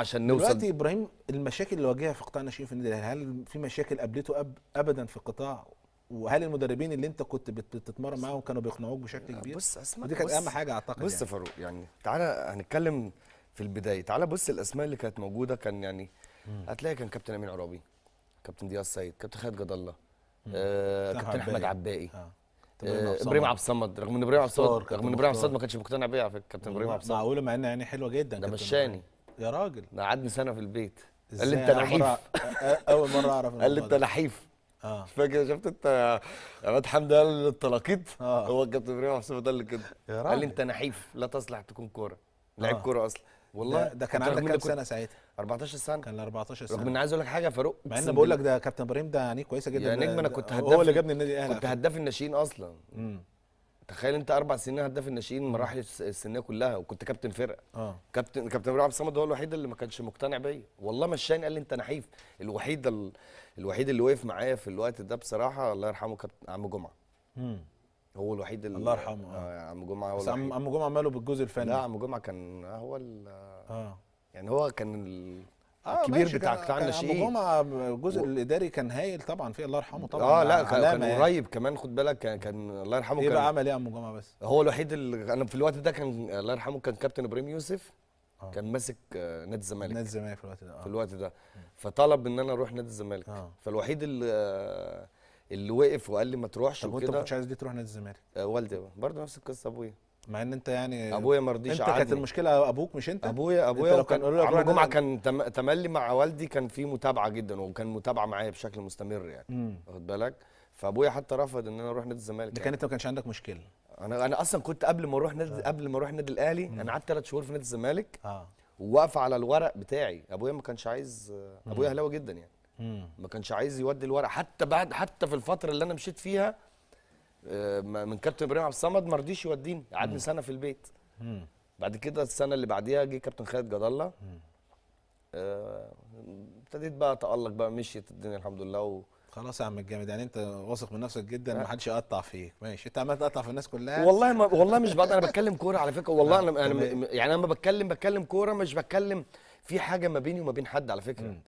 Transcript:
عشان نوصل دلوقتي ابراهيم المشاكل اللي واجهها في قطاع الناشئين في النادي الاهلي هل في مشاكل قابلته أب ابدا في القطاع وهل المدربين اللي انت كنت بتتمرن معاهم كانوا بيقنعوك بشكل كبير بص اسماء ودي كانت اهم حاجه اعتقد بص يعني. فاروق يعني تعالى هنتكلم في البدايه تعالى بص الاسماء اللي كانت موجوده كان يعني هتلاقي كان كابتن امين عرابي كابتن دياس سيد كابتن خالد جد الله آه كابتن احمد عباقي آه. آه، ابراهيم عبد الصمد رغم ان ابراهيم عبد الصمد رغم ان ابراهيم عبد الصمد ما كانش مقتنع بيا على فكره كابتن ابراهيم عبد الصمد معقوله مع ان يعني حلوه جدا ده مشاني يا راجل قعدني سنه في البيت قال لي انت نحيف اول مره اعرف قال لي انت نحيف اه فاكر شفت انت عماد حمدي قال التلاقيط آه. هو الكابتن ابراهيم حسام ده اللي كده قال لي انت نحيف لا تصلح تكون كوره آه. لعيب آه. كوره اصلا والله ده, ده كان عندك كام سنه ساعتها 14 سنه كان 14 سنه رغم ان عايز اقول لك حاجه فاروق مع ان بقول لك ده كابتن ابراهيم ده يعني كويسه جدا يعني نجم انا كنت هداف هو اللي جابني النادي الاهلي كنت هداف الناشئين اصلا امم تخيل انت اربع سنين هداف الناشئين مراحل السنيه كلها وكنت كابتن فرقه اه كابتن كابتن عبد الصمد هو الوحيد اللي ما كانش مقتنع بيا والله مشاني قال لي انت نحيف الوحيد ال... الوحيد اللي وقف معايا في الوقت ده بصراحه الله يرحمه كابتن عم جمعه امم هو الوحيد اللي الله يرحمه اه, آه، عم جمعه هو بس عم جمعه ماله بالجزء الفني لا عم جمعه كان هو ال... اه يعني هو كان ال... آه الكبير بتاع بتاعنا شيء جمعه الجزء و... الاداري كان هايل طبعا في الله يرحمه طبعا اه لا كان قريب كمان خد بالك كان, كان الله يرحمه ايه كان بقى عمل ايه يا عم جمعه بس هو الوحيد اللي انا في الوقت ده كان الله يرحمه كان كابتن ابراهيم يوسف آه. كان ماسك آه، نادي الزمالك نادي الزمالك في الوقت ده آه. في الوقت ده فطلب ان انا اروح نادي الزمالك آه. فالوحيد اللي آه، اللي وقف وقال لي ما تروحش طب وكده طب وانت ما كنتش عايز دي تروح نادي الزمالك آه والدي برضه نفس القصه ابويا مع ان انت يعني ابويا ما رضيش انت كانت المشكله ابوك مش انت ابويا ابويا انت لو كان قالوا لك عمرو جمعه كان تملي مع والدي كان في متابعه جدا وكان متابعه معايا بشكل مستمر يعني واخد بالك فابويا حتى رفض ان انا اروح نادي الزمالك ده يعني. كان انت ما كانش عندك مشكله انا انا اصلا كنت قبل ما اروح نادي آه. قبل ما اروح النادي الاهلي انا قعدت ثلاث شهور في نادي الزمالك اه وواقف على الورق بتاعي ابويا ما كانش عايز ابويا اهلاوي جدا يعني ما كانش عايز يودي الورق حتى بعد حتى في الفتره اللي انا مشيت فيها آه، من كابتن ابراهيم عبد الصمد ما رضيش يوديني قعدني سنه في البيت مم. بعد كده السنه اللي بعديها جه كابتن خالد جد الله آه، ابتديت بقى اتالق بقى مشيت الدنيا الحمد لله و... خلاص يا عم الجامد يعني انت واثق من نفسك جدا آه. ما حدش يقطع فيك ماشي انت عمال تقطع في الناس كلها والله ما والله مش بقطع انا بتكلم كوره على فكره والله انا يعني انا يعني لما بتكلم بتكلم كوره مش بتكلم في حاجه ما بيني وما بين حد على فكره